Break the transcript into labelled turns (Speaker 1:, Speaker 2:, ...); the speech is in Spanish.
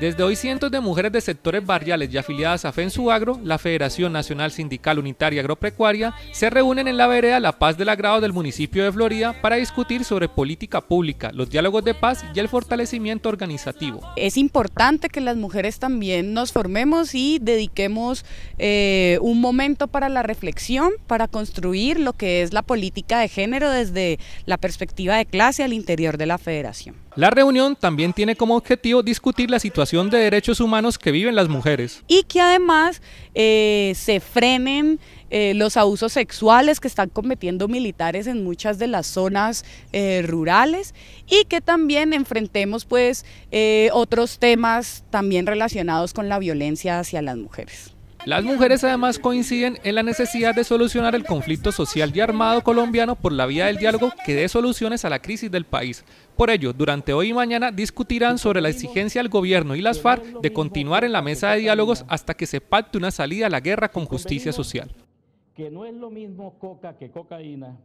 Speaker 1: Desde hoy cientos de mujeres de sectores barriales y afiliadas a FENSUAGRO, la Federación Nacional Sindical Unitaria Agropecuaria, se reúnen en la vereda La Paz del Agrado del municipio de Florida para discutir sobre política pública, los diálogos de paz y el fortalecimiento organizativo.
Speaker 2: Es importante que las mujeres también nos formemos y dediquemos eh, un momento para la reflexión, para construir lo que es la política de género desde la perspectiva de clase al interior de la federación.
Speaker 1: La reunión también tiene como discutir la situación de derechos humanos que viven las mujeres.
Speaker 2: Y que además eh, se frenen eh, los abusos sexuales que están cometiendo militares en muchas de las zonas eh, rurales y que también enfrentemos pues otros temas también relacionados con la violencia hacia las mujeres.
Speaker 1: Las mujeres además coinciden en la necesidad de solucionar el conflicto social y armado colombiano por la vía del diálogo que dé soluciones a la crisis del país. Por ello, durante hoy y mañana discutirán sobre la exigencia al gobierno y las FARC de continuar en la mesa de diálogos hasta que se pacte una salida a la guerra con justicia social. Que no es lo mismo coca que cocaína,